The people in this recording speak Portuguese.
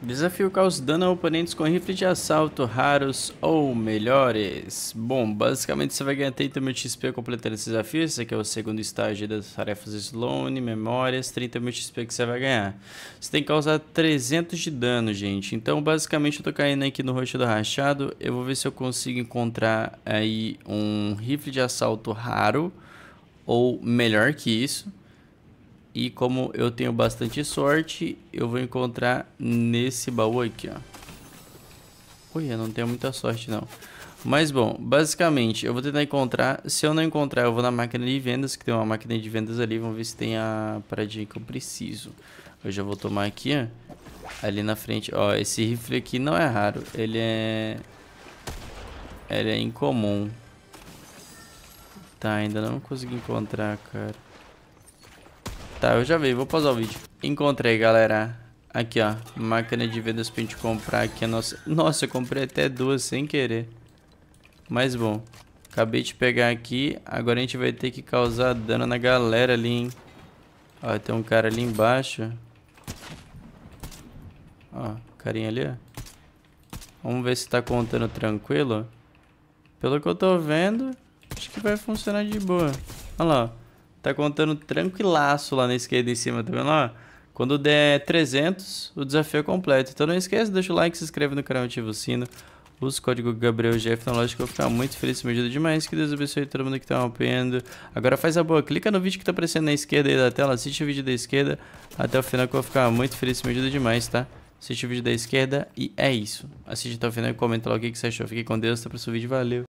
Desafio causa dano a oponentes com rifle de assalto raros ou melhores. Bom, basicamente você vai ganhar 30 mil XP completando esse desafio. Esse aqui é o segundo estágio das tarefas Sloane, memórias, 30 mil XP que você vai ganhar. Você tem que causar 300 de dano, gente. Então, basicamente, eu tô caindo aqui no rosto do rachado. Eu vou ver se eu consigo encontrar aí um rifle de assalto raro ou melhor que isso. E como eu tenho bastante sorte, eu vou encontrar nesse baú aqui, ó. Ui, eu não tenho muita sorte, não. Mas, bom, basicamente, eu vou tentar encontrar. Se eu não encontrar, eu vou na máquina de vendas, que tem uma máquina de vendas ali. Vamos ver se tem a paradinha que eu preciso. Eu já vou tomar aqui, ó. Ali na frente, ó, esse rifle aqui não é raro. Ele é... Ele é incomum. Tá, ainda não consegui encontrar, cara. Tá, eu já vi, vou pausar o vídeo. Encontrei, galera. Aqui, ó. Máquina de vendas pra gente comprar aqui a nossa... Nossa, eu comprei até duas sem querer. Mas bom. Acabei de pegar aqui. Agora a gente vai ter que causar dano na galera ali, hein. Ó, tem um cara ali embaixo. Ó, carinha ali, ó. Vamos ver se tá contando tranquilo. Pelo que eu tô vendo, acho que vai funcionar de boa. Olha lá, ó. Tá contando tranquilaço lá na esquerda em cima, tá vendo lá? Quando der 300, o desafio é completo. Então não esqueça, deixa o like, se inscreve no canal, ativa o sino. Usa o código GabrielGF na loja que eu vou ficar muito feliz, me ajuda demais. Que Deus abençoe todo mundo que tá apoiando. Agora faz a boa, clica no vídeo que tá aparecendo na esquerda aí da tela, assiste o vídeo da esquerda até o final que eu vou ficar muito feliz, me ajuda demais, tá? Assiste o vídeo da esquerda e é isso. Assiste até o final e comenta logo o que você achou. Fique com Deus, até o próximo vídeo, valeu!